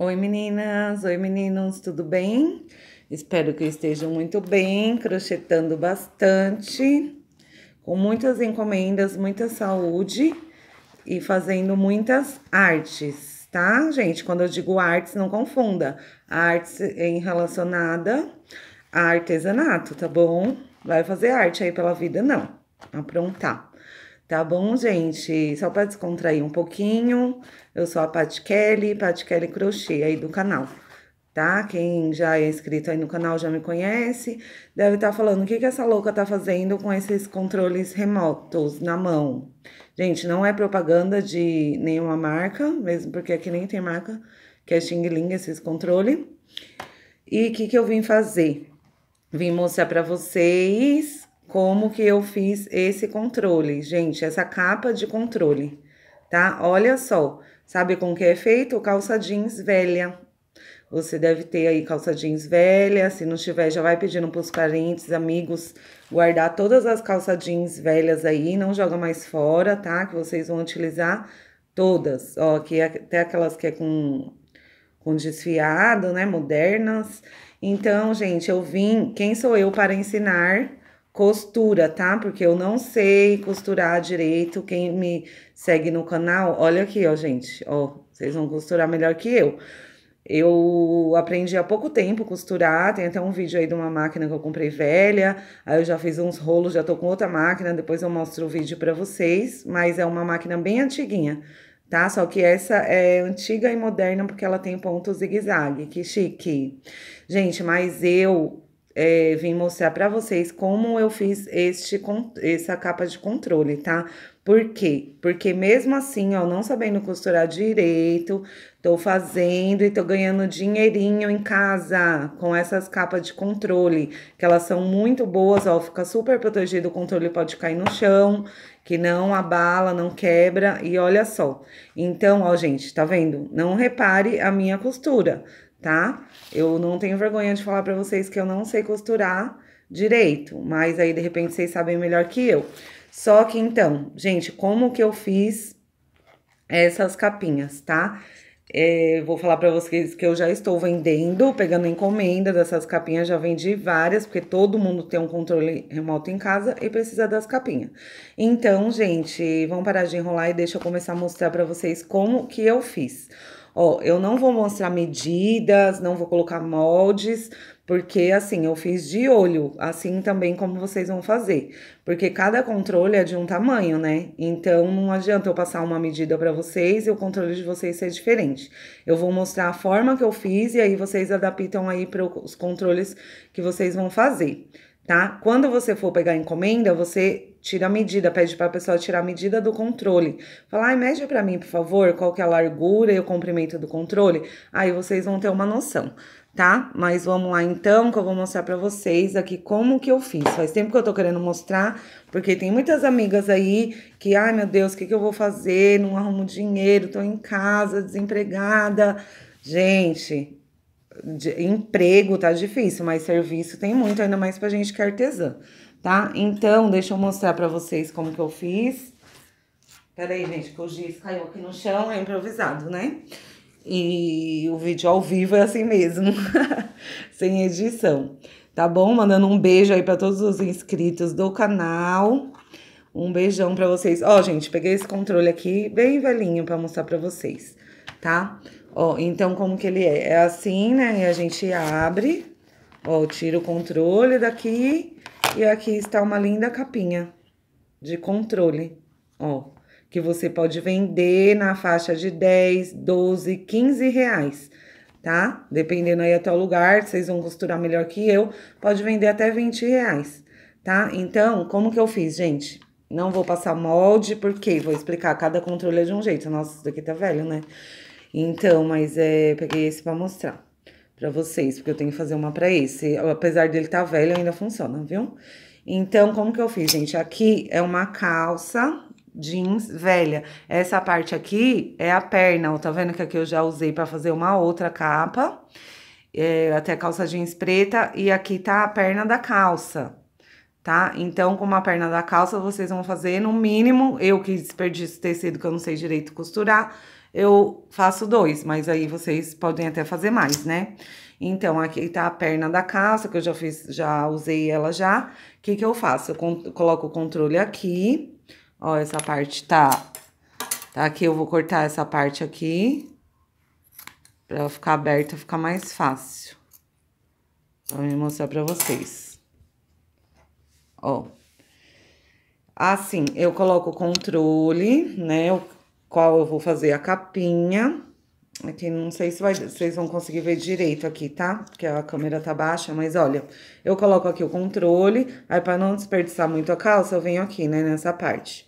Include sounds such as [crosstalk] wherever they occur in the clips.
Oi meninas, oi meninos, tudo bem? Espero que estejam muito bem, crochetando bastante, com muitas encomendas, muita saúde e fazendo muitas artes, tá, gente? Quando eu digo artes, não confunda. Artes em relacionada a artesanato, tá bom? Vai fazer arte aí pela vida, não. Aprontar. Tá bom, gente? Só para descontrair um pouquinho, eu sou a Pat Kelly, Pat Kelly Crochê aí do canal, tá? Quem já é inscrito aí no canal já me conhece, deve estar tá falando o que, que essa louca tá fazendo com esses controles remotos na mão. Gente, não é propaganda de nenhuma marca, mesmo porque aqui nem tem marca, que é Xing Ling, esses controles. E o que, que eu vim fazer? Vim mostrar para vocês como que eu fiz esse controle, gente, essa capa de controle, tá? Olha só, sabe com que é feito? Calça jeans velha. Você deve ter aí calça jeans velha, se não tiver já vai pedindo para os parentes, amigos, guardar todas as calça jeans velhas aí, não joga mais fora, tá? Que vocês vão utilizar todas, ó, aqui até aquelas que é com, com desfiado, né, modernas. Então, gente, eu vim, quem sou eu para ensinar costura, tá? Porque eu não sei costurar direito. Quem me segue no canal, olha aqui, ó, gente. Ó, vocês vão costurar melhor que eu. Eu aprendi há pouco tempo costurar, tem até um vídeo aí de uma máquina que eu comprei velha, aí eu já fiz uns rolos, já tô com outra máquina, depois eu mostro o vídeo para vocês, mas é uma máquina bem antiguinha, tá? Só que essa é antiga e moderna porque ela tem ponto zigue-zague, que chique. Gente, mas eu é, vim mostrar para vocês como eu fiz este, essa capa de controle, tá? Por quê? Porque mesmo assim, ó, não sabendo costurar direito, tô fazendo e tô ganhando dinheirinho em casa com essas capas de controle, que elas são muito boas, ó, fica super protegido, o controle pode cair no chão, que não abala, não quebra, e olha só. Então, ó, gente, tá vendo? Não repare a minha costura, tá? Eu não tenho vergonha de falar para vocês que eu não sei costurar direito, mas aí de repente vocês sabem melhor que eu. Só que então, gente, como que eu fiz essas capinhas, tá? É, vou falar para vocês que eu já estou vendendo, pegando encomenda dessas capinhas, já vendi várias, porque todo mundo tem um controle remoto em casa e precisa das capinhas. Então, gente, vamos parar de enrolar e deixa eu começar a mostrar para vocês como que eu fiz. Ó, eu não vou mostrar medidas, não vou colocar moldes, porque assim, eu fiz de olho, assim também como vocês vão fazer, porque cada controle é de um tamanho, né? Então não adianta eu passar uma medida para vocês e o controle de vocês ser diferente. Eu vou mostrar a forma que eu fiz e aí vocês adaptam aí para os controles que vocês vão fazer tá? Quando você for pegar encomenda, você tira a medida, pede para a pessoa tirar a medida do controle. Fala, ai, mede para mim, por favor, qual que é a largura e o comprimento do controle. Aí vocês vão ter uma noção, tá? Mas vamos lá então, que eu vou mostrar para vocês aqui como que eu fiz. Faz tempo que eu tô querendo mostrar, porque tem muitas amigas aí que, ai, meu Deus, o que que eu vou fazer? Não arrumo dinheiro, tô em casa, desempregada. Gente, de emprego tá difícil, mas serviço tem muito, ainda mais pra gente que é artesã, tá? Então, deixa eu mostrar pra vocês como que eu fiz. Pera aí, gente, que o giz caiu aqui no chão, é improvisado, né? E o vídeo ao vivo é assim mesmo, [laughs] sem edição, tá bom? Mandando um beijo aí pra todos os inscritos do canal. Um beijão pra vocês. Ó, gente, peguei esse controle aqui bem velhinho pra mostrar pra vocês, Tá? Ó, então como que ele é? É assim, né? E a gente abre, ó, tira o controle daqui e aqui está uma linda capinha de controle, ó, que você pode vender na faixa de 10, 12, 15 reais, tá? Dependendo aí até o lugar, vocês vão costurar melhor que eu, pode vender até 20 reais, tá? Então, como que eu fiz, gente? Não vou passar molde, porque vou explicar, cada controle é de um jeito, nossa, isso daqui tá velho, né? Então, mas é, peguei esse para mostrar para vocês, porque eu tenho que fazer uma para esse. Apesar dele tá velho, ainda funciona, viu? Então, como que eu fiz, gente? Aqui é uma calça jeans velha. Essa parte aqui é a perna, ó, tá vendo que aqui eu já usei para fazer uma outra capa. É, até calça jeans preta e aqui tá a perna da calça, tá? Então, com a perna da calça, vocês vão fazer no mínimo, eu que desperdiço tecido que eu não sei direito costurar, eu faço dois, mas aí vocês podem até fazer mais, né? Então, aqui tá a perna da calça, que eu já fiz, já usei ela já. O que que eu faço? Eu coloco o controle aqui. Ó, essa parte tá... Tá aqui, eu vou cortar essa parte aqui. Pra ficar aberta, ficar mais fácil. Vou mostrar pra vocês. Ó. Assim, eu coloco o controle, né? Eu qual eu vou fazer a capinha. Aqui não sei se vai, vocês vão conseguir ver direito aqui, tá? Porque a câmera tá baixa, mas olha, eu coloco aqui o controle, aí para não desperdiçar muito a calça, eu venho aqui, né, nessa parte.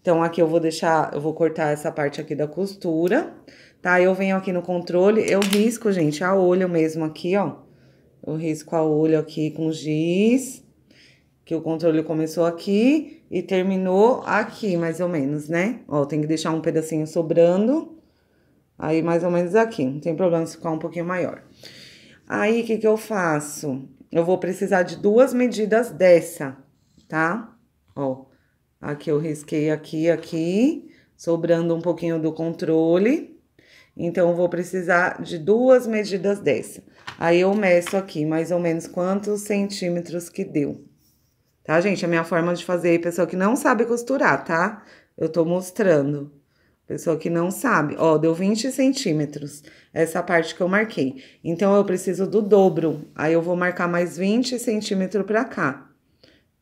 Então aqui eu vou deixar, eu vou cortar essa parte aqui da costura, tá? Eu venho aqui no controle, eu risco, gente, a olho mesmo aqui, ó. Eu risco a olho aqui com giz que o controle começou aqui e terminou aqui, mais ou menos, né? Ó, tem que deixar um pedacinho sobrando, aí mais ou menos aqui, não tem problema se ficar um pouquinho maior. Aí, o que que eu faço? Eu vou precisar de duas medidas dessa, tá? Ó, aqui eu risquei aqui, aqui, sobrando um pouquinho do controle. Então, eu vou precisar de duas medidas dessa. Aí, eu meço aqui mais ou menos quantos centímetros que deu tá, gente? A minha forma de fazer, pessoa que não sabe costurar, tá? Eu tô mostrando. Pessoa que não sabe, ó, deu 20 centímetros, essa parte que eu marquei. Então, eu preciso do dobro, aí eu vou marcar mais 20 centímetros pra cá.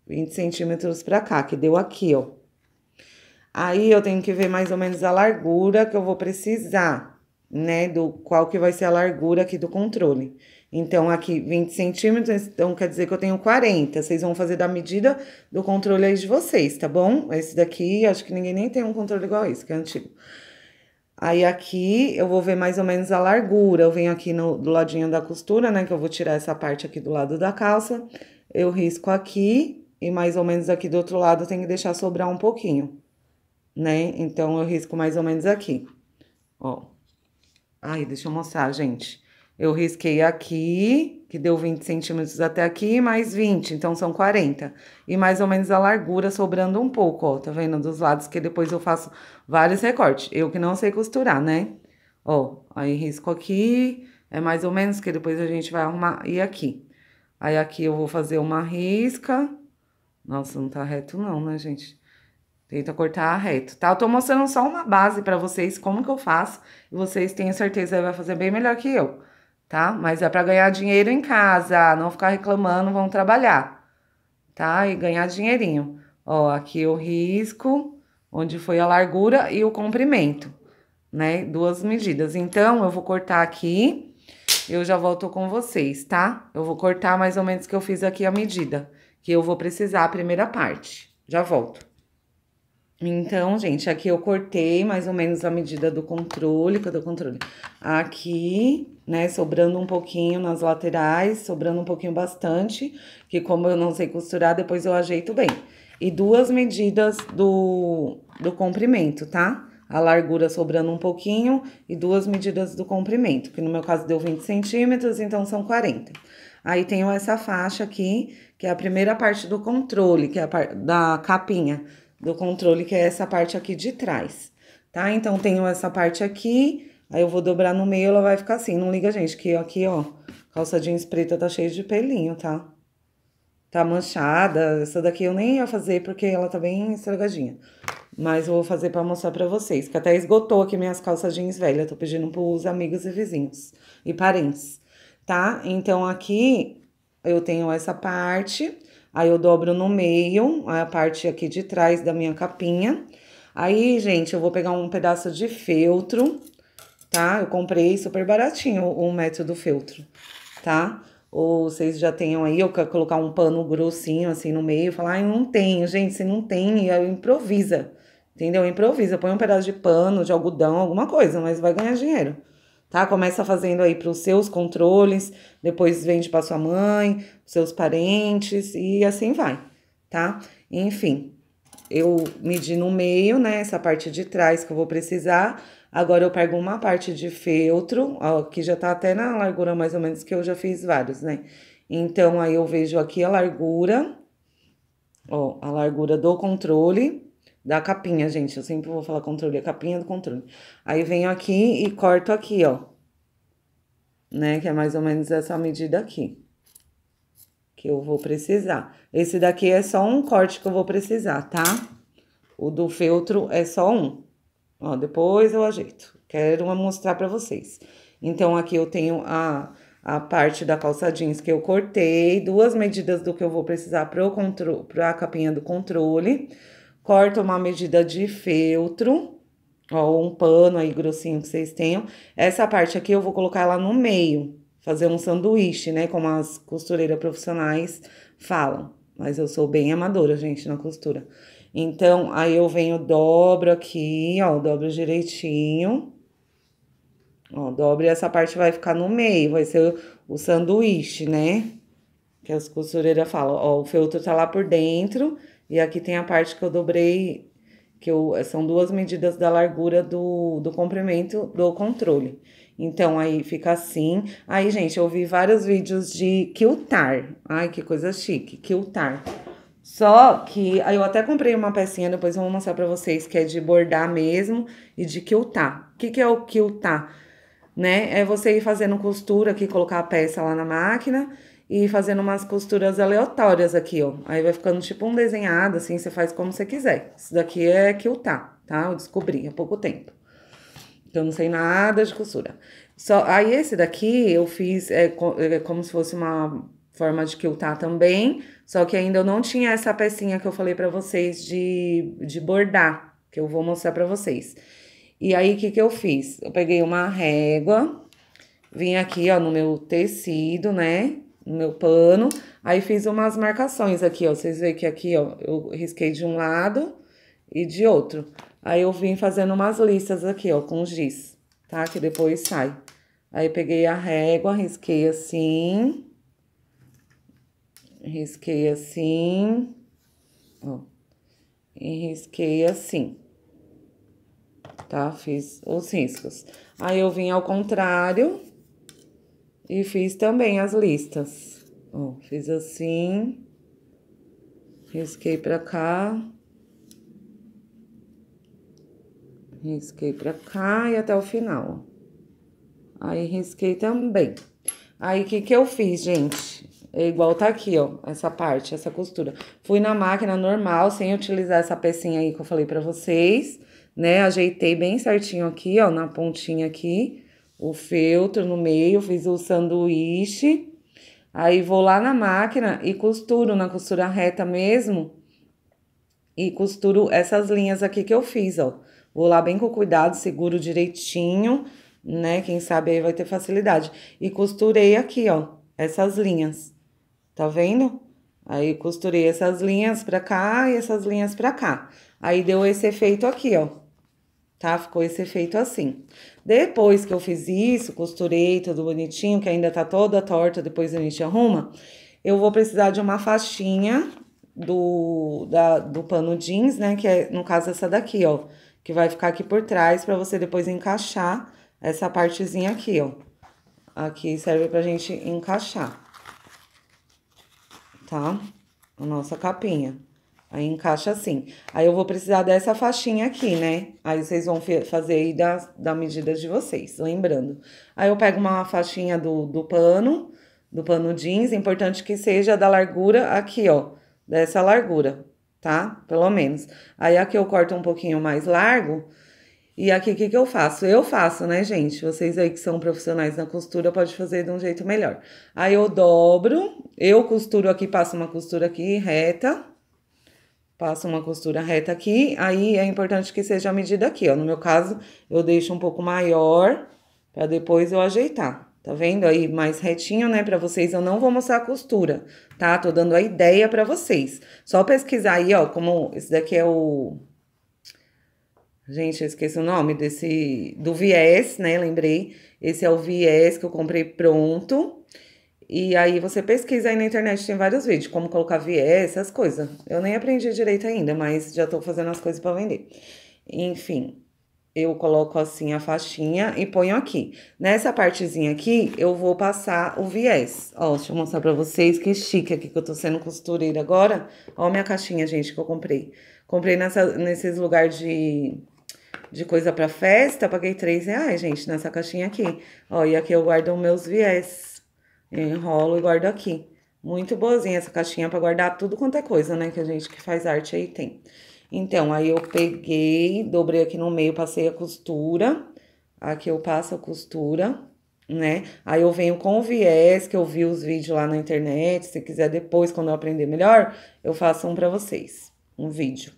20 centímetros pra cá, que deu aqui, ó. Aí, eu tenho que ver mais ou menos a largura que eu vou precisar, né, do qual que vai ser a largura aqui do controle. Então, aqui 20 centímetros, então quer dizer que eu tenho 40. Vocês vão fazer da medida do controle aí de vocês, tá bom? Esse daqui, acho que ninguém nem tem um controle igual esse, que é antigo. Aí aqui eu vou ver mais ou menos a largura. Eu venho aqui no, do ladinho da costura, né? Que eu vou tirar essa parte aqui do lado da calça. Eu risco aqui e mais ou menos aqui do outro lado tem que deixar sobrar um pouquinho, né? Então, eu risco mais ou menos aqui, ó. Aí, deixa eu mostrar, gente. Eu risquei aqui, que deu 20 centímetros até aqui, mais 20, então são 40. E mais ou menos a largura sobrando um pouco, ó, tá vendo? Dos lados, que depois eu faço vários recortes. Eu que não sei costurar, né? Ó, aí risco aqui, é mais ou menos que depois a gente vai arrumar. E aqui? Aí aqui eu vou fazer uma risca. Nossa, não tá reto não, né, gente? Tenta cortar reto, tá? Eu tô mostrando só uma base pra vocês, como que eu faço. E vocês, tenho certeza, vai fazer bem melhor que eu tá? Mas é para ganhar dinheiro em casa, não ficar reclamando, vão trabalhar, tá? E ganhar dinheirinho. Ó, aqui o risco, onde foi a largura e o comprimento, né? Duas medidas. Então, eu vou cortar aqui, eu já volto com vocês, tá? Eu vou cortar mais ou menos que eu fiz aqui a medida, que eu vou precisar a primeira parte. Já volto. Então, gente, aqui eu cortei mais ou menos a medida do controle, cadê o controle? Aqui, né, sobrando um pouquinho nas laterais, sobrando um pouquinho bastante, que como eu não sei costurar, depois eu ajeito bem. E duas medidas do, do comprimento, tá? A largura sobrando um pouquinho e duas medidas do comprimento, que no meu caso deu 20 centímetros, então são 40. Aí tenho essa faixa aqui, que é a primeira parte do controle, que é a da capinha, do controle, que é essa parte aqui de trás, tá? Então, tenho essa parte aqui, aí eu vou dobrar no meio, ela vai ficar assim. Não liga, gente, que aqui, ó, calça jeans preta tá cheia de pelinho, tá? Tá manchada, essa daqui eu nem ia fazer porque ela tá bem estragadinha. Mas eu vou fazer pra mostrar pra vocês, que até esgotou aqui minhas calças jeans velhas. Tô pedindo pros amigos e vizinhos e parentes, tá? Então, aqui eu tenho essa parte Aí eu dobro no meio, a parte aqui de trás da minha capinha. Aí, gente, eu vou pegar um pedaço de feltro, tá? Eu comprei super baratinho o método feltro, tá? Ou vocês já tenham aí, eu quero colocar um pano grossinho assim no meio, falar, eu não tenho, gente, se não tem, eu improvisa, entendeu? Improvisa, põe um pedaço de pano, de algodão, alguma coisa, mas vai ganhar dinheiro tá? Começa fazendo aí para os seus controles, depois vende para sua mãe, seus parentes e assim vai, tá? Enfim, eu medi no meio, né, essa parte de trás que eu vou precisar. Agora eu pego uma parte de feltro, ó, que já tá até na largura mais ou menos que eu já fiz vários, né? Então aí eu vejo aqui a largura, ó, a largura do controle da capinha, gente. Eu sempre vou falar controle, a capinha do controle. Aí venho aqui e corto aqui, ó. Né? Que é mais ou menos essa medida aqui. Que eu vou precisar. Esse daqui é só um corte que eu vou precisar, tá? O do feltro é só um. Ó, depois eu ajeito. Quero mostrar pra vocês. Então, aqui eu tenho a, a parte da calça jeans que eu cortei. Duas medidas do que eu vou precisar pro pra capinha do controle. Controle corta uma medida de feltro, ou um pano aí grossinho que vocês tenham. Essa parte aqui eu vou colocar ela no meio, fazer um sanduíche, né? Como as costureiras profissionais falam. Mas eu sou bem amadora, gente, na costura. Então, aí eu venho, dobro aqui, ó, dobro direitinho. Ó, dobro e essa parte vai ficar no meio, vai ser o, o sanduíche, né? Que as costureiras falam, ó, o feltro tá lá por dentro e aqui tem a parte que eu dobrei, que eu, são duas medidas da largura do, do comprimento do controle. Então, aí fica assim. Aí, gente, eu vi vários vídeos de quiltar. Ai, que coisa chique, quiltar. Só que aí eu até comprei uma pecinha, depois eu vou mostrar pra vocês, que é de bordar mesmo e de quiltar. O que, que é o quiltar? Né? É você ir fazendo costura aqui, colocar a peça lá na máquina e fazendo umas costuras aleatórias aqui, ó. Aí vai ficando tipo um desenhado, assim, você faz como você quiser. Isso daqui é que eu tá, tá? Eu descobri há pouco tempo. então não sei nada de costura. Só, aí esse daqui eu fiz é, é como se fosse uma forma de quiltar tá também, só que ainda eu não tinha essa pecinha que eu falei para vocês de, de bordar, que eu vou mostrar para vocês. E aí, o que que eu fiz? Eu peguei uma régua, vim aqui, ó, no meu tecido, né? o meu pano. Aí fiz umas marcações aqui, ó. Vocês veem que aqui, ó, eu risquei de um lado e de outro. Aí eu vim fazendo umas listas aqui, ó, com giz, tá? Que depois sai. Aí peguei a régua, risquei assim. Risquei assim. Ó. E risquei assim. Tá? Fiz os riscos. Aí eu vim ao contrário e fiz também as listas. Ó, fiz assim. Risquei pra cá. Risquei pra cá e até o final. Aí, risquei também. Aí, o que que eu fiz, gente? É igual tá aqui, ó, essa parte, essa costura. Fui na máquina normal, sem utilizar essa pecinha aí que eu falei pra vocês, né? Ajeitei bem certinho aqui, ó, na pontinha aqui o feltro no meio, fiz o sanduíche. Aí vou lá na máquina e costuro na costura reta mesmo. E costuro essas linhas aqui que eu fiz, ó. Vou lá bem com cuidado, seguro direitinho, né? Quem sabe aí vai ter facilidade. E costurei aqui, ó, essas linhas. Tá vendo? Aí costurei essas linhas pra cá e essas linhas pra cá. Aí deu esse efeito aqui, ó. Tá? Ficou esse efeito assim. Depois que eu fiz isso, costurei tudo bonitinho, que ainda tá toda torta, depois a gente arruma, eu vou precisar de uma faixinha do, da, do pano jeans, né? Que é, no caso, essa daqui, ó. Que vai ficar aqui por trás para você depois encaixar essa partezinha aqui, ó. Aqui serve pra gente encaixar. Tá? A nossa capinha. Aí encaixa assim. Aí eu vou precisar dessa faixinha aqui, né? Aí vocês vão fazer aí da, da medida de vocês, lembrando. Aí eu pego uma faixinha do, do pano, do pano jeans, importante que seja da largura aqui, ó, dessa largura, tá? Pelo menos. Aí aqui eu corto um pouquinho mais largo. E aqui, o que, que eu faço? Eu faço, né, gente? Vocês aí que são profissionais na costura, podem fazer de um jeito melhor. Aí eu dobro, eu costuro aqui, passo uma costura aqui reta Passo uma costura reta aqui, aí é importante que seja a medida aqui, ó. No meu caso, eu deixo um pouco maior para depois eu ajeitar. Tá vendo aí mais retinho, né, para vocês? Eu não vou mostrar a costura, tá? Tô dando a ideia para vocês. Só pesquisar aí, ó, como esse daqui é o Gente, eu esqueci o nome desse do viés, né? Lembrei. Esse é o viés que eu comprei pronto. E aí você pesquisa aí na internet, tem vários vídeos, como colocar viés, essas coisas. Eu nem aprendi direito ainda, mas já tô fazendo as coisas para vender. Enfim, eu coloco assim a faixinha e ponho aqui. Nessa partezinha aqui, eu vou passar o viés. Ó, deixa eu mostrar pra vocês que chique aqui que eu tô sendo costureira agora. Ó minha caixinha, gente, que eu comprei. Comprei nessa, nesses lugares de, de coisa pra festa, paguei 3 reais, gente, nessa caixinha aqui. Ó, e aqui eu guardo meus viés. Eu enrolo e guardo aqui. Muito boazinha essa caixinha para guardar tudo quanto é coisa, né? Que a gente que faz arte aí tem. Então, aí eu peguei, dobrei aqui no meio, passei a costura. Aqui eu passo a costura, né? Aí eu venho com o viés, que eu vi os vídeos lá na internet. Se quiser depois, quando eu aprender melhor, eu faço um para vocês. Um vídeo,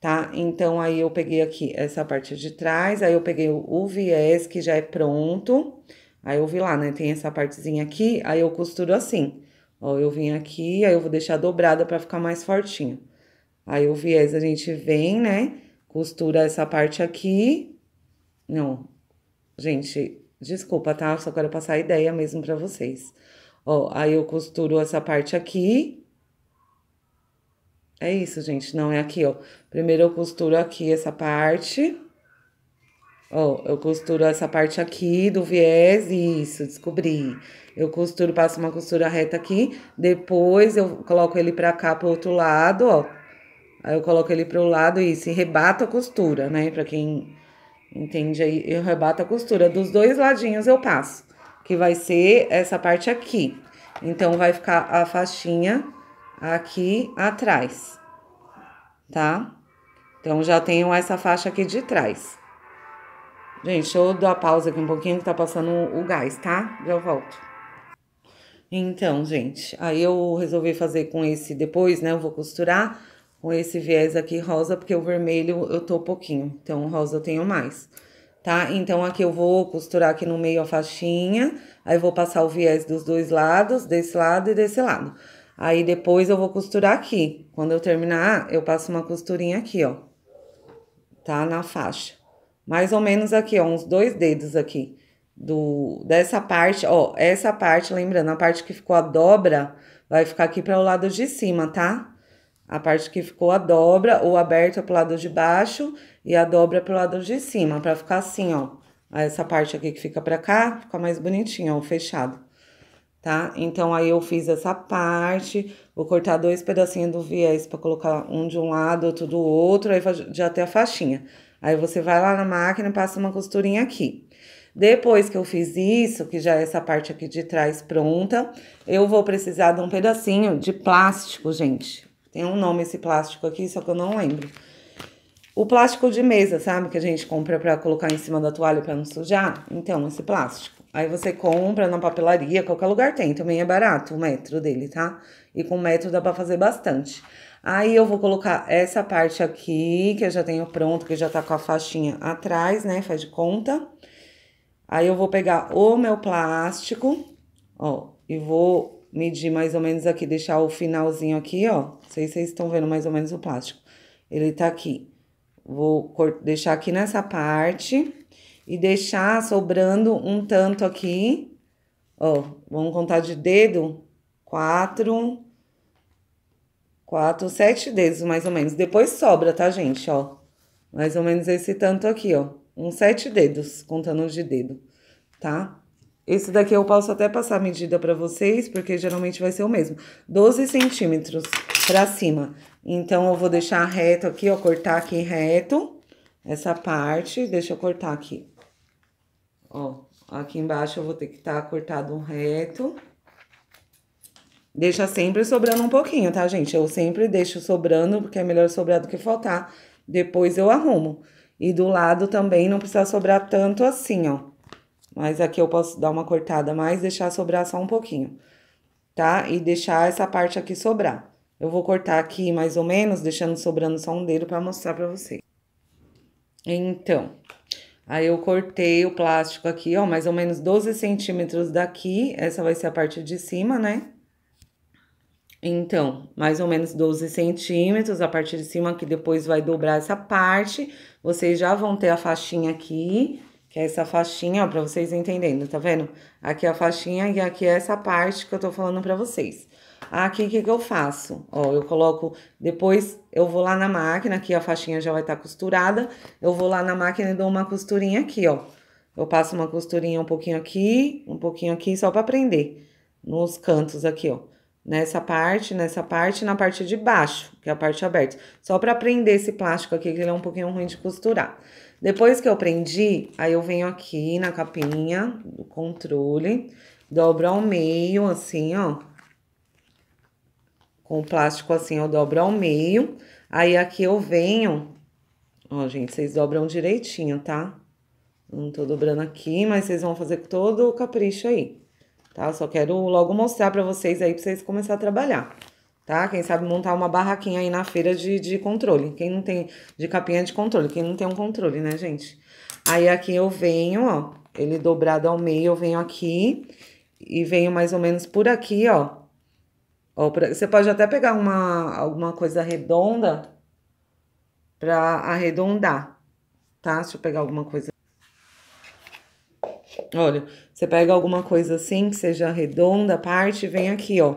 tá? Então, aí eu peguei aqui essa parte de trás. Aí eu peguei o viés, que já é pronto. Pronto Aí eu vi lá, né? Tem essa partezinha aqui, aí eu costuro assim. Ó, eu vim aqui, aí eu vou deixar dobrada para ficar mais fortinho. Aí o viés a gente vem, né? Costura essa parte aqui. Não, gente, desculpa, tá? Só quero passar a ideia mesmo para vocês. Ó, aí eu costuro essa parte aqui. É isso, gente, não é aqui, ó. Primeiro eu costuro aqui essa parte. Ó, eu costuro essa parte aqui do viés, isso, descobri. Eu costuro, passo uma costura reta aqui, depois eu coloco ele pra cá, pro outro lado, ó. Aí eu coloco ele pro lado, isso, e rebato a costura, né? Pra quem entende aí, eu rebato a costura. Dos dois ladinhos eu passo, que vai ser essa parte aqui. Então, vai ficar a faixinha aqui atrás, tá? Então, já tenho essa faixa aqui de trás. Gente, eu dou a pausa aqui um pouquinho que tá passando o gás, tá? Já volto. Então, gente, aí eu resolvi fazer com esse depois, né? Eu vou costurar com esse viés aqui rosa, porque o vermelho eu tô pouquinho. Então, rosa eu tenho mais, tá? Então, aqui eu vou costurar aqui no meio a faixinha. Aí, vou passar o viés dos dois lados, desse lado e desse lado. Aí, depois eu vou costurar aqui. Quando eu terminar, eu passo uma costurinha aqui, ó. Tá? Na faixa mais ou menos aqui, ó, uns dois dedos aqui do dessa parte, ó, essa parte, lembrando, a parte que ficou a dobra vai ficar aqui para o lado de cima, tá? A parte que ficou a dobra ou aberta para o é lado de baixo e a dobra é para o lado de cima, para ficar assim, ó. Essa parte aqui que fica para cá, fica mais bonitinho, ó, fechado. Tá? Então, aí eu fiz essa parte, vou cortar dois pedacinhos do viés para colocar um de um lado, outro do outro, aí já tem a faixinha. Aí você vai lá na máquina e passa uma costurinha aqui. Depois que eu fiz isso, que já é essa parte aqui de trás pronta, eu vou precisar de um pedacinho de plástico, gente. Tem um nome esse plástico aqui, só que eu não lembro. O plástico de mesa, sabe? Que a gente compra para colocar em cima da toalha para não sujar. Então, esse plástico. Aí você compra na papelaria, qualquer lugar tem. Também é barato o metro dele, tá? E com metro dá para fazer bastante. Aí eu vou colocar essa parte aqui, que eu já tenho pronto, que já tá com a faixinha atrás, né? Faz de conta. Aí eu vou pegar o meu plástico, ó, e vou medir mais ou menos aqui, deixar o finalzinho aqui, ó. Não sei se vocês estão vendo mais ou menos o plástico. Ele tá aqui. Vou deixar aqui nessa parte e deixar sobrando um tanto aqui. Ó, vamos contar de dedo. Quatro, quatro, sete dedos mais ou menos. Depois sobra, tá, gente? Ó, mais ou menos esse tanto aqui, ó. Uns sete dedos, contando os de dedo, tá? Esse daqui eu posso até passar a medida pra vocês, porque geralmente vai ser o mesmo. 12 centímetros pra cima. Então, eu vou deixar reto aqui, ó, cortar aqui reto essa parte. Deixa eu cortar aqui. Ó, aqui embaixo eu vou ter que estar tá cortado reto. Deixa sempre sobrando um pouquinho, tá, gente? Eu sempre deixo sobrando, porque é melhor sobrar do que faltar. Depois eu arrumo. E do lado também não precisa sobrar tanto assim, ó. Mas aqui eu posso dar uma cortada mais, deixar sobrar só um pouquinho, tá? E deixar essa parte aqui sobrar. Eu vou cortar aqui mais ou menos, deixando sobrando só um dedo para mostrar para vocês. Então, aí eu cortei o plástico aqui, ó, mais ou menos 12 centímetros daqui. Essa vai ser a parte de cima, né? Então, mais ou menos 12 centímetros a partir de cima, que depois vai dobrar essa parte. Vocês já vão ter a faixinha aqui, que é essa faixinha, ó, pra vocês entendendo, tá vendo? Aqui é a faixinha e aqui é essa parte que eu tô falando pra vocês. Aqui, o que que eu faço? Ó, eu coloco, depois eu vou lá na máquina, aqui a faixinha já vai estar tá costurada, eu vou lá na máquina e dou uma costurinha aqui, ó. Eu passo uma costurinha um pouquinho aqui, um pouquinho aqui, só pra prender nos cantos aqui, ó nessa parte, nessa parte na parte de baixo, que é a parte aberta. Só para prender esse plástico aqui, que ele é um pouquinho ruim de costurar. Depois que eu prendi, aí eu venho aqui na capinha do controle, dobro ao meio, assim, ó. Com o plástico assim, eu dobro ao meio. Aí aqui eu venho, ó, gente, vocês dobram direitinho, tá? Não tô dobrando aqui, mas vocês vão fazer todo o capricho aí tá? Só quero logo mostrar para vocês aí, para vocês começarem a trabalhar, tá? Quem sabe montar uma barraquinha aí na feira de, de controle. Quem não tem, de capinha de controle, quem não tem um controle, né, gente? Aí aqui eu venho, ó, ele dobrado ao meio, eu venho aqui e venho mais ou menos por aqui, ó. ó pra, você pode até pegar uma, alguma coisa redonda pra arredondar, tá? Deixa eu pegar alguma coisa Olha, você pega alguma coisa assim, que seja redonda, parte, vem aqui, ó.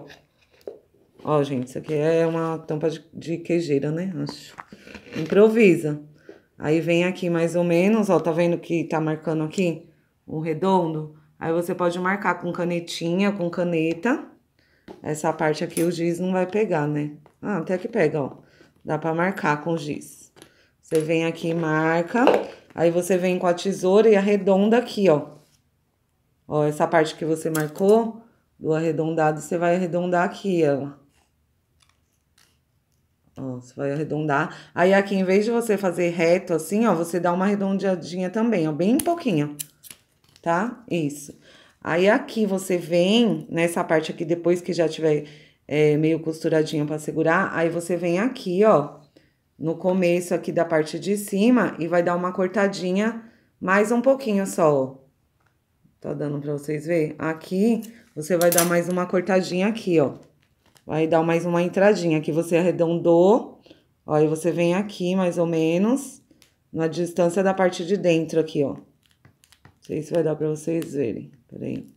Ó, gente, isso aqui é uma tampa de, de queijeira, né? Acho. Improvisa. Aí vem aqui mais ou menos, ó, tá vendo que tá marcando aqui um redondo? Aí você pode marcar com canetinha, com caneta. Essa parte aqui o giz não vai pegar, né? Ah, até que pega, ó. Dá pra marcar com giz. Você vem aqui e marca. Aí você vem com a tesoura e arredonda aqui, ó. Ó, essa parte que você marcou do arredondado, você vai arredondar aqui, ó. Ó, você vai arredondar. Aí aqui, em vez de você fazer reto assim, ó, você dá uma arredondadinha também, ó, bem pouquinho, tá? Isso. Aí aqui você vem, nessa parte aqui, depois que já tiver é, meio costuradinho pra segurar, aí você vem aqui, ó, no começo aqui da parte de cima e vai dar uma cortadinha mais um pouquinho só, ó. Tá dando pra vocês verem? Aqui, você vai dar mais uma cortadinha aqui, ó. Vai dar mais uma entradinha. Aqui você arredondou, ó, aí você vem aqui, mais ou menos, na distância da parte de dentro aqui, ó. Não sei se vai dar pra vocês verem. Peraí.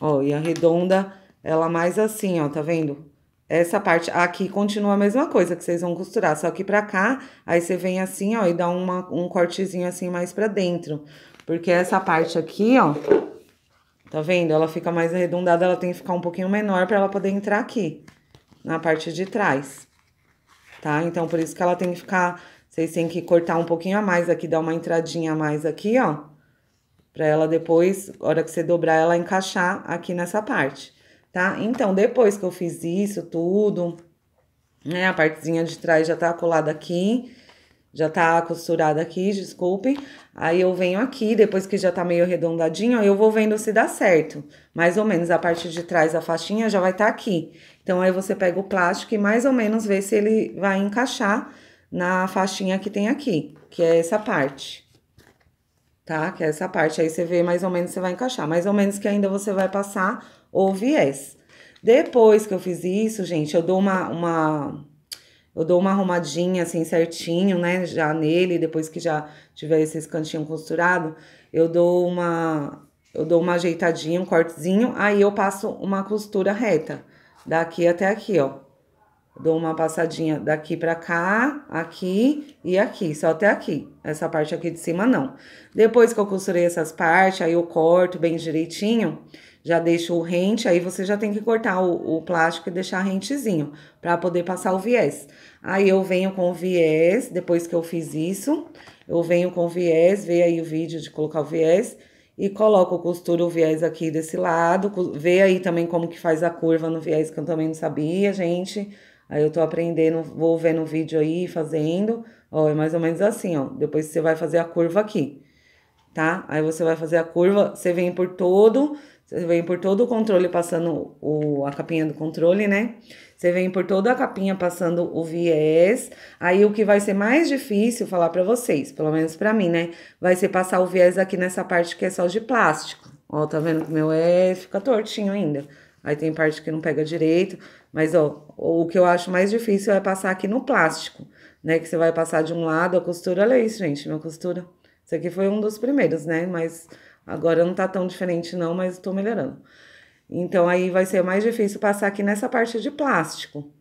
Ó, e arredonda ela mais assim, ó, tá vendo? Essa parte aqui continua a mesma coisa que vocês vão costurar, só que pra cá, aí você vem assim, ó, e dá uma, um cortezinho assim mais pra dentro. Porque essa parte aqui, ó, tá vendo? Ela fica mais arredondada, ela tem que ficar um pouquinho menor para ela poder entrar aqui, na parte de trás, tá? Então, por isso que ela tem que ficar, vocês têm que cortar um pouquinho a mais aqui, dar uma entradinha a mais aqui, ó, pra ela depois, hora que você dobrar, ela encaixar aqui nessa parte, tá? Então, depois que eu fiz isso tudo, né, a partezinha de trás já tá colada aqui, já tá costurada aqui, desculpem. Aí eu venho aqui, depois que já tá meio arredondadinho, aí eu vou vendo se dá certo. Mais ou menos a parte de trás da faixinha já vai estar tá aqui. Então aí você pega o plástico e mais ou menos vê se ele vai encaixar na faixinha que tem aqui, que é essa parte. Tá? Que é essa parte aí você vê mais ou menos se vai encaixar, mais ou menos que ainda você vai passar o viés. Depois que eu fiz isso, gente, eu dou uma, uma eu dou uma arrumadinha assim certinho, né, já nele, depois que já tiver esses cantinhos costurados, eu dou uma eu dou uma ajeitadinha, um cortezinho, aí eu passo uma costura reta, daqui até aqui, ó. Dou uma passadinha daqui pra cá, aqui e aqui, só até aqui. Essa parte aqui de cima, não. Depois que eu costurei essas partes, aí eu corto bem direitinho já deixou rente, aí você já tem que cortar o, o plástico e deixar rentezinho para poder passar o viés. Aí eu venho com o viés, depois que eu fiz isso, eu venho com o viés, vê aí o vídeo de colocar o viés e coloco, costuro o viés aqui desse lado, vê aí também como que faz a curva no viés que eu também não sabia, gente. Aí eu tô aprendendo, vou vendo o vídeo aí, fazendo. Ó, é mais ou menos assim, ó. Depois você vai fazer a curva aqui, tá? Aí você vai fazer a curva, você vem por todo, você vem por todo o controle passando o, a capinha do controle, né? Você vem por toda a capinha passando o viés. Aí o que vai ser mais difícil falar para vocês, pelo menos para mim, né? Vai ser passar o viés aqui nessa parte que é só de plástico. Ó, tá vendo que meu é fica tortinho ainda. Aí tem parte que não pega direito, mas ó, o que eu acho mais difícil é passar aqui no plástico, né? Que você vai passar de um lado a costura, olha isso, gente, minha costura. Isso aqui foi um dos primeiros, né? Mas Agora não está tão diferente não, mas estou melhorando. Então aí vai ser mais difícil passar aqui nessa parte de plástico,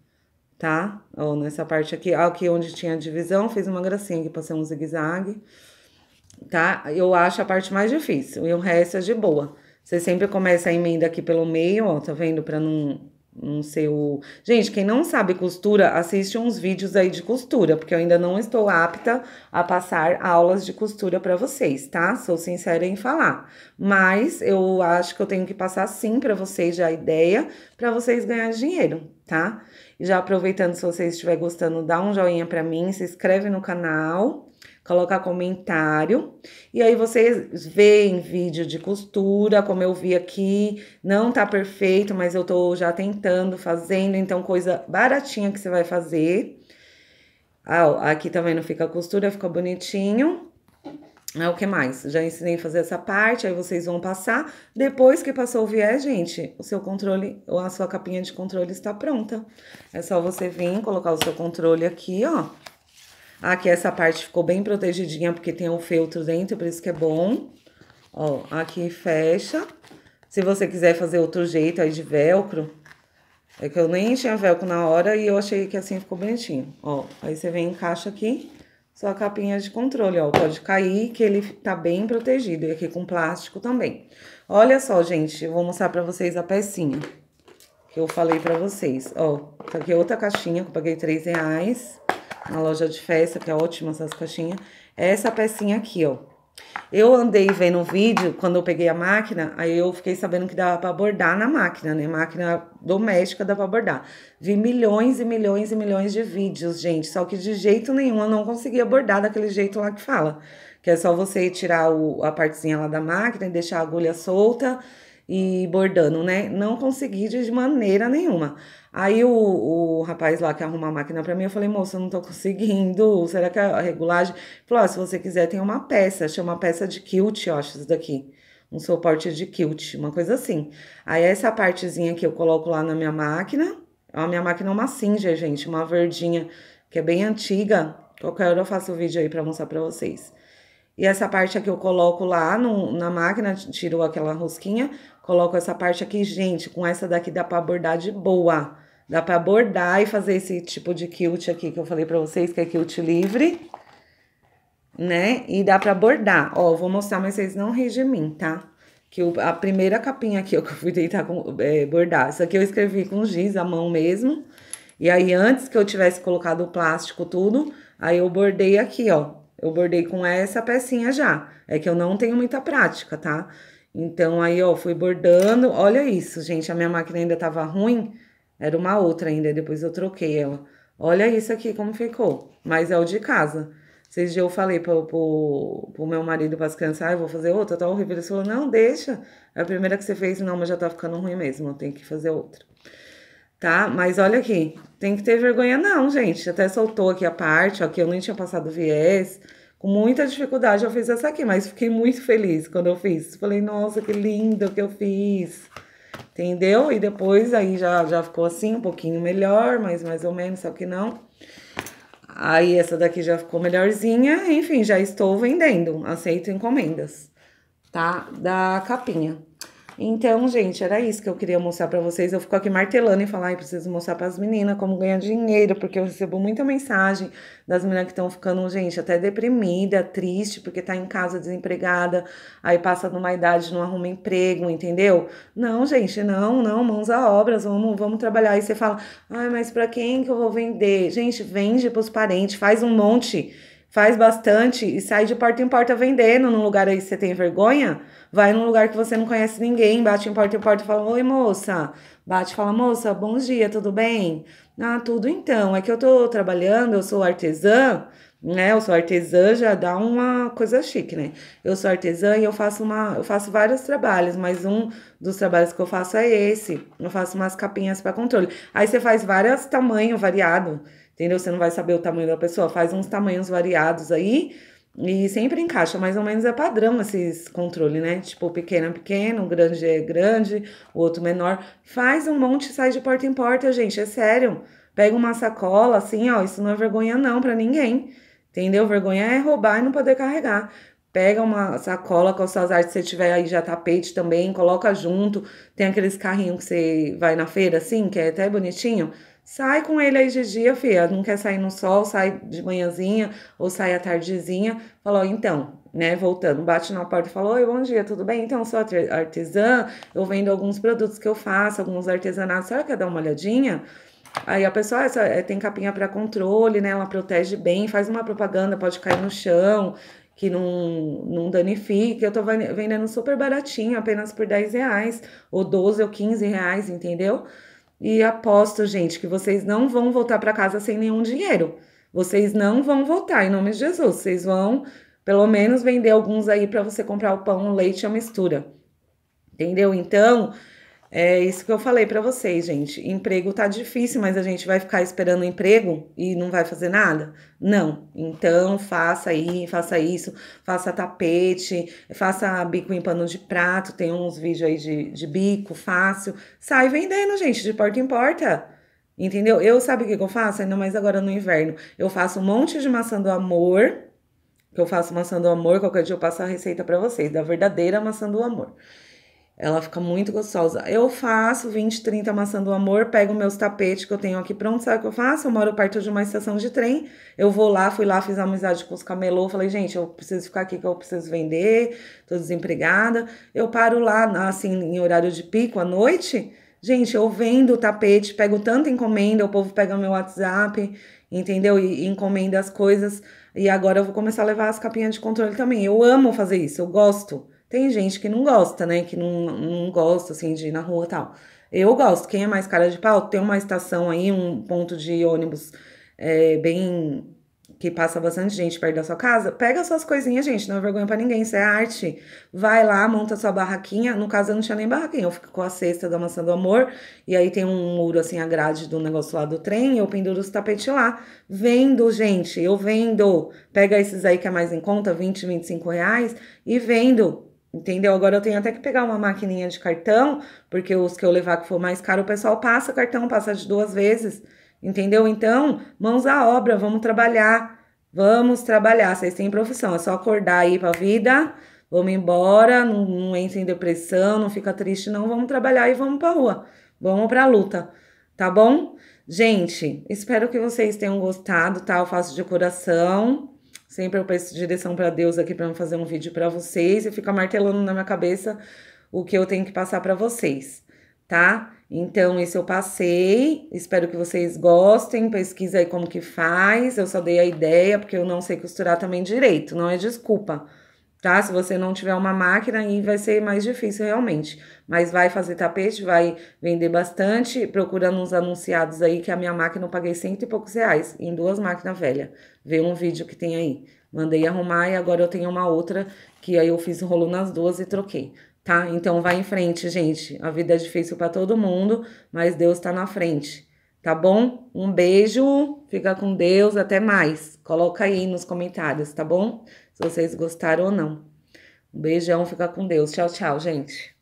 tá? Ou nessa parte aqui, aqui onde tinha divisão, fiz uma gracinha aqui, passei um zigue-zague, tá? Eu acho a parte mais difícil e o resto é de boa. Você sempre começa a emenda aqui pelo meio, ó, tá vendo? Pra não um seu. Gente, quem não sabe costura, assiste uns vídeos aí de costura, porque eu ainda não estou apta a passar aulas de costura para vocês, tá? Sou sincera em falar. Mas eu acho que eu tenho que passar sim para vocês já a ideia, para vocês ganharem dinheiro, tá? E já aproveitando, se você estiver gostando, dá um joinha para mim, se inscreve no canal colocar comentário. E aí vocês veem vídeo de costura, como eu vi aqui, não tá perfeito, mas eu tô já tentando, fazendo, então coisa baratinha que você vai fazer. Ah, aqui também não fica costura, fica bonitinho. É o que mais? Já ensinei a fazer essa parte, aí vocês vão passar. Depois que passou o viés, gente, o seu controle, a sua capinha de controle está pronta. É só você vir, colocar o seu controle aqui, ó. Aqui essa parte ficou bem protegidinha porque tem um feltro dentro, por isso que é bom. Ó, aqui fecha. Se você quiser fazer outro jeito aí de velcro, é que eu nem tinha velcro na hora e eu achei que assim ficou bonitinho. Ó, aí você vem encaixa aqui, sua capinha de controle, ó. Pode cair que ele tá bem protegido. E aqui com plástico também. Olha só, gente, eu vou mostrar pra vocês a pecinha que eu falei pra vocês. Ó, tá aqui outra caixinha que eu paguei 3 reais na loja de festa, que é ótima essas caixinhas, é essa pecinha aqui, ó. Eu andei vendo um vídeo, quando eu peguei a máquina, aí eu fiquei sabendo que dava para bordar na máquina, né? Máquina doméstica dá para bordar. Vi milhões e milhões e milhões de vídeos, gente, só que de jeito nenhum eu não conseguia bordar daquele jeito lá que fala. Que é só você tirar o, a partezinha lá da máquina e deixar a agulha solta e bordando, né? Não consegui de maneira nenhuma. Aí o, o rapaz lá que arruma a máquina para mim, eu falei, moça, eu não tô conseguindo. Será que a regulagem? Ele falou, ah, se você quiser, tem uma peça, chama peça de quilt, eu acho isso daqui. Um suporte de quilt, uma coisa assim. Aí essa partezinha que eu coloco lá na minha máquina. É a minha máquina é uma Singer, gente, uma verdinha, que é bem antiga. Qualquer hora eu faço o vídeo aí para mostrar para vocês. E essa parte aqui eu coloco lá no, na máquina, tirou aquela rosquinha, coloco essa parte aqui, gente, com essa daqui dá pra bordar de boa. Dá para bordar e fazer esse tipo de quilt aqui que eu falei para vocês, que é quilt livre, né? E dá para bordar. Ó, vou mostrar, mas vocês não regem de mim, tá? Que eu, a primeira capinha aqui ó, que eu fui deitar com, é, bordar. Isso aqui eu escrevi com giz, à mão mesmo. E aí, antes que eu tivesse colocado o plástico tudo, aí eu bordei aqui, ó. Eu bordei com essa pecinha já. É que eu não tenho muita prática, tá? Então, aí, ó, fui bordando. Olha isso, gente. A minha máquina ainda tava ruim. Era uma outra ainda, depois eu troquei ela. Olha isso aqui como ficou. Mas é o de casa. vocês dias eu falei pro, pro, pro meu marido, pra descansar ah, eu vou fazer outra, tá horrível. Ele falou, não, deixa. É a primeira que você fez, não, mas já tá ficando ruim mesmo, eu tenho que fazer outra. Tá? Mas olha aqui, tem que ter vergonha não, gente. Até soltou aqui a parte, ó, que eu nem tinha passado viés. Com muita dificuldade eu fiz essa aqui, mas fiquei muito feliz quando eu fiz. Falei, nossa, que lindo que eu fiz entendeu? E depois aí já, já ficou assim, um pouquinho melhor, mas mais ou menos, só que não. Aí essa daqui já ficou melhorzinha, enfim, já estou vendendo, aceito encomendas, tá? Da capinha. Então, gente, era isso que eu queria mostrar para vocês. Eu fico aqui martelando e falar, ai, preciso mostrar para as meninas como ganhar dinheiro, porque eu recebo muita mensagem das meninas que estão ficando, gente, até deprimida, triste, porque tá em casa desempregada, aí passa numa idade, não arruma emprego, entendeu? Não, gente, não, não, mãos à obras, vamos, vamos trabalhar. Aí você fala, ai, mas para quem que eu vou vender? Gente, vende para os parentes, faz um monte faz bastante e sai de porta em porta vendendo num lugar aí que você tem vergonha, vai num lugar que você não conhece ninguém, bate em porta em porta e fala: Oi, moça. Bate e fala: Moça, bom dia, tudo bem? Ah, tudo então. É que eu tô trabalhando, eu sou artesã, né? Eu sou artesã, já dá uma coisa chique, né? Eu sou artesã e eu faço uma, eu faço vários trabalhos, mas um dos trabalhos que eu faço é esse. Eu faço umas capinhas para controle. Aí você faz vários tamanhos variado entendeu? Você não vai saber o tamanho da pessoa, faz uns tamanhos variados aí e sempre encaixa, mais ou menos é padrão esses controles, né? Tipo, pequeno é pequeno, grande é grande, o outro menor. Faz um monte e sai de porta em porta, gente, é sério. Pega uma sacola assim, ó, isso não é vergonha não para ninguém. Entendeu? Vergonha é roubar e não poder carregar pega uma sacola com as suas artes, se você tiver aí já tapete também, coloca junto. Tem aqueles carrinhos que você vai na feira assim, que é até bonitinho. Sai com ele aí de dia, filha. Não quer sair no sol, sai de manhãzinha ou sai à tardezinha. Falou, então, né? Voltando, bate na porta e falou: Oi, bom dia, tudo bem? Então, sou artesã, eu vendo alguns produtos que eu faço, alguns artesanatos. Será que quer dar uma olhadinha? Aí a pessoa ah, essa, eh, tem capinha para controle, né? Ela protege bem, faz uma propaganda, pode cair no chão, que não, não danifique. Eu tô vendendo super baratinho, apenas por 10 reais, ou 12 ou 15 reais, entendeu? E aposto, gente, que vocês não vão voltar para casa sem nenhum dinheiro. Vocês não vão voltar, em nome de Jesus. Vocês vão, pelo menos, vender alguns aí para você comprar o pão, o leite e a mistura. Entendeu? Então, é isso que eu falei para vocês, gente. Emprego tá difícil, mas a gente vai ficar esperando emprego e não vai fazer nada? Não. Então, faça aí, faça isso, faça tapete, faça bico em pano de prato, tem uns vídeos aí de, de bico fácil. Sai vendendo, gente, de porta em porta. Entendeu? Eu sabe o que, que eu faço? Ainda mais agora no inverno. Eu faço um monte de maçã do amor, que eu faço maçã do amor, qualquer dia eu passo a receita para vocês, da verdadeira maçã do amor. Ela fica muito gostosa. Eu faço 20, 30 maçã do amor, pego meus tapetes que eu tenho aqui pronto. Sabe o que eu faço? Eu moro perto de uma estação de trem. Eu vou lá, fui lá, fiz amizade com os camelô. Falei, gente, eu preciso ficar aqui que eu preciso vender. Tô desempregada. Eu paro lá, assim, em horário de pico, à noite. Gente, eu vendo o tapete, pego tanta encomenda, o povo pega meu WhatsApp, entendeu? E, e encomenda as coisas. E agora eu vou começar a levar as capinhas de controle também. Eu amo fazer isso, eu gosto. Tem gente que não gosta, né? Que não, não gosta, assim, de ir na rua e tal. Eu gosto. Quem é mais cara de pau, tem uma estação aí, um ponto de ônibus é, bem que passa bastante gente perto da sua casa, pega suas coisinhas, gente, não é vergonha para ninguém, isso é arte. Vai lá, monta sua barraquinha. No caso, eu não tinha nem barraquinha, eu fico com a cesta da maçã do amor, e aí tem um muro, assim, a grade do negócio lá do trem, eu penduro os tapetes lá. Vendo, gente, eu vendo. Pega esses aí que é mais em conta, 20, 25 reais, e vendo. Entendeu? Agora eu tenho até que pegar uma maquininha de cartão, porque os que eu levar que for mais caro, o pessoal passa cartão, passa de duas vezes. Entendeu? Então, mãos à obra, vamos trabalhar. Vamos trabalhar. Vocês têm profissão, é só acordar aí pra vida. Vamos embora, não, não entra em depressão, não fica triste, não. Vamos trabalhar e vamos pra rua. Vamos pra luta, tá bom? Gente, espero que vocês tenham gostado, tá? Eu faço de coração. Sempre eu peço direção para Deus aqui para fazer um vídeo para vocês e fica martelando na minha cabeça o que eu tenho que passar para vocês, tá? Então, esse eu passei. Espero que vocês gostem. Pesquisa aí como que faz. Eu só dei a ideia porque eu não sei costurar também direito, não é desculpa tá? Se você não tiver uma máquina, aí vai ser mais difícil realmente. Mas vai fazer tapete, vai vender bastante, procurando uns anunciados aí que a minha máquina eu paguei cento e poucos reais em duas máquinas velhas. Vê um vídeo que tem aí. Mandei arrumar e agora eu tenho uma outra que aí eu fiz rolo nas duas e troquei. Tá? Então vai em frente, gente. A vida é difícil para todo mundo, mas Deus tá na frente. Tá bom? Um beijo, fica com Deus, até mais. Coloca aí nos comentários, tá bom? vocês gostaram ou não. Um beijão, fica com Deus. Tchau, tchau, gente.